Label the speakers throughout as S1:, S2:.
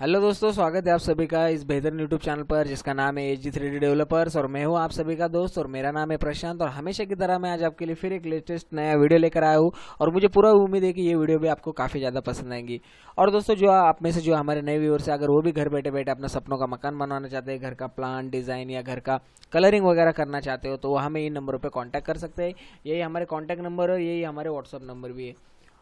S1: hello दोस्तों स्वागत है आप सभी का इस बेहतरीन यूट्यूब चैनल पर जिसका नाम है H G three D developers और मैं हूँ आप सभी का दोस्त और मेरा नाम है प्रशांत और हमेशा की तरह मैं आज आपके लिए फिर एक लेटेस्ट नया वीडियो लेकर आया हूँ और मुझे पूरा उम्मीद है कि ये वीडियो भी आपको काफ़ी ज़्यादा पसंद आएंगी और दोस्तों जो आप में से जो हमारे नए व्यूअर्स है अगर वो भी घर बैठे बैठे अपना सपनों का मकान बनवाना चाहते हैं घर का प्लान डिज़ाइन या घर का कलरिंग वगैरह करना चाहते हो तो वो हमें इन नंबरों पर कॉन्टैक्ट कर सकते हैं यही हमारे कॉन्टैक्ट नंबर और यही हमारे व्हाट्सअप नंबर भी है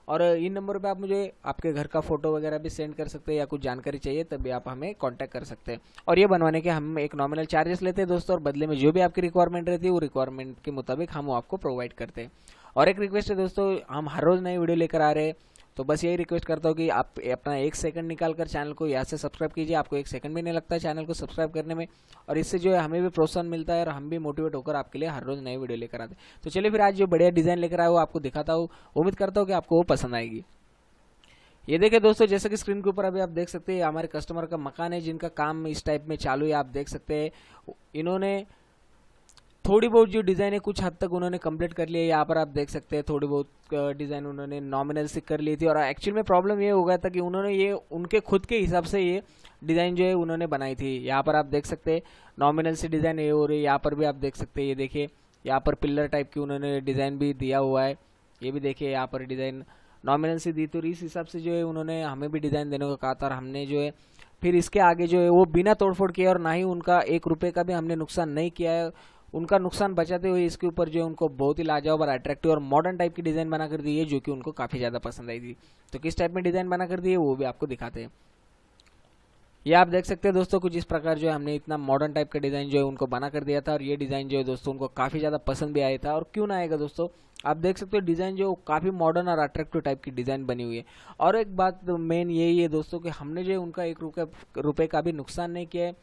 S1: और इन नंबर पे आप मुझे आपके घर का फोटो वगैरह भी सेंड कर सकते हैं या कुछ जानकारी चाहिए तभी आप हमें कांटेक्ट कर सकते हैं और ये बनवाने के हम एक नॉमिनल चार्जेस लेते हैं दोस्तों और बदले में जो भी आपकी रिक्वायरमेंट रहती है वो रिक्वायरमेंट के मुताबिक हम वो आपको प्रोवाइड करते हैं और एक रिक्वेस्ट है दोस्तों हम हर रोज़ नई वीडियो लेकर आ रहे हैं तो बस यही रिक्वेस्ट करता हूँ कि आप अपना एक सेकंड निकाल कर चैनल को यहाँ से सब्सक्राइब कीजिए आपको एक सेकंड भी नहीं लगता है चैनल को सब्सक्राइब करने में और इससे जो है हमें भी प्रोत्साहन मिलता है और हम भी मोटिवेट होकर आपके लिए हर रोज़ नए वीडियो लेकर आते हैं तो चलिए फिर आज जो बढ़िया डिज़ाइन लेकर आए वो आपको दिखाता हूँ उम्मीद करता हूँ कि आपको वो पसंद आएगी ये देखिए दोस्तों जैसे कि स्क्रीन के ऊपर अभी आप देख सकते हैं हमारे कस्टमर का मकान है जिनका काम इस टाइप में चालू है आप देख सकते हैं इन्होंने थोड़ी बहुत जो डिज़ाइन है कुछ हद तक उन्होंने कंप्लीट कर लिया यहाँ पर आप देख सकते हैं थोड़ी बहुत डिज़ाइन उन्होंने नॉमिनल से कर ली थी और एक्चुअल में प्रॉब्लम ये हो गया था कि उन्होंने ये उनके खुद के हिसाब से ये डिज़ाइन जो है उन्होंने बनाई थी यहाँ पर आप देख सकते हैं नॉमिनल से डिज़ाइन ये हो रही है यहाँ पर भी आप देख सकते हैं ये देखिए यहाँ पर पिल्लर टाइप की उन्होंने डिज़ाइन भी दिया हुआ है ये भी देखिए यहाँ पर डिज़ाइन नॉमिनल से दी तो इस हिसाब से जो है उन्होंने हमें भी डिज़ाइन देने को कहा था और हमने जो है फिर इसके आगे जो है वो बिना तोड़फोड़ किया और ना ही उनका एक रुपये का भी हमने नुकसान नहीं किया है उनका नुकसान बचाते हुए इसके ऊपर जो है उनको बहुत ही लाजवाब और अट्रैक्टिव और मॉडर्न टाइप की डिज़ाइन बना कर दी है जो कि उनको काफ़ी ज़्यादा पसंद आई थी तो किस टाइप में डिज़ाइन बना कर दी है वो भी आपको दिखाते हैं ये आप देख सकते हैं दोस्तों कुछ इस प्रकार जो है हमने इतना मॉडर्न टाइप का डिज़ाइन जो है उनको बना कर दिया था और ये डिज़ाइन जो है दोस्तों उनको काफ़ी ज़्यादा पसंद भी आया था और क्यों ना आएगा दोस्तों आप देख सकते हो डिज़ाइन जो काफ़ी मॉडर्न और अट्रैक्टिव टाइप की डिज़ाइन बनी हुई है और एक बात मेन यही है दोस्तों कि हमने जो है उनका एक रुपये रुपये का भी नुकसान नहीं किया है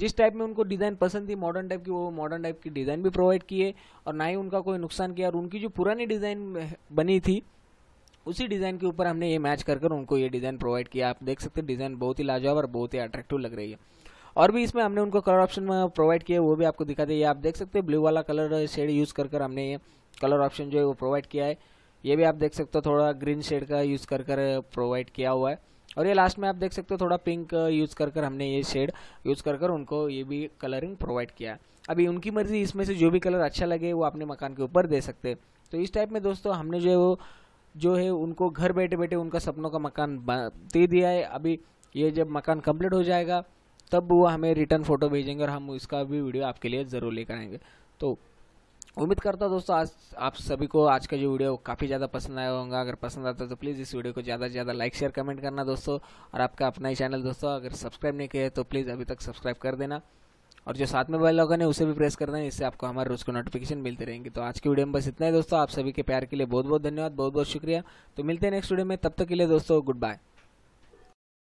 S1: जिस टाइप में उनको डिज़ाइन पसंद थी मॉडर्न टाइप की वो मॉडर्न टाइप की डिज़ाइन भी प्रोवाइड किए और ना ही उनका कोई नुकसान किया और उनकी जो पुरानी डिज़ाइन बनी थी उसी डिज़ाइन के ऊपर हमने ये मैच कर कर उनको ये डिज़ाइन प्रोवाइड किया आप देख सकते हैं डिज़ाइन बहुत ही लाजवाब और बहुत ही अट्रैक्टिव लग रही है और भी इसमें हमने उनको कलर ऑप्शन में प्रोवाइड किया वो भी आपको दिखा दिया आप देख सकते हैं ब्लू वाला कलर शेड यूज़ कर कर हमने ये कलर ऑप्शन जो है वो प्रोवाइड किया है ये भी आप देख सकते हो थोड़ा ग्रीन शेड का यूज़ कर कर प्रोवाइड किया हुआ है और ये लास्ट में आप देख सकते हो थोड़ा पिंक यूज़ uh, कर कर हमने ये शेड यूज़ कर कर उनको ये भी कलरिंग प्रोवाइड किया अभी उनकी मर्ज़ी इसमें से जो भी कलर अच्छा लगे वो अपने मकान के ऊपर दे सकते हैं तो इस टाइप में दोस्तों हमने जो है वो जो है उनको घर बैठे बैठे उनका सपनों का मकान दे दिया है अभी ये जब मकान कंप्लीट हो जाएगा तब वो हमें रिटर्न फ़ोटो भेजेंगे और हम उसका भी वीडियो आपके लिए ज़रूर लेकर आएंगे तो उम्मीद करता हूँ दोस्तों आज आप सभी को आज का जो वीडियो काफ़ी ज़्यादा पसंद आया होगा अगर पसंद आता है तो प्लीज़ इस वीडियो को ज़्यादा से ज़्यादा लाइक शेयर कमेंट करना दोस्तों और आपका अपना ही चैनल दोस्तों अगर सब्सक्राइब नहीं किया है तो प्लीज़ अभी तक सब्सक्राइब कर देना और जो साथ में बेल लोगों है उसे भी प्रेस कर देना इससे आपको हमारे रोज़ को नोटिफिकेशन मिलते रहेंगे तो आज की वीडियो में बस इतना ही दोस्तों आप सभी के प्यार के लिए बहुत बहुत धन्यवाद बहुत बहुत शुक्रिया तो मिलते हैं नेक्स्ट वीडियो में तब तक के लिए दोस्तों गुड बाय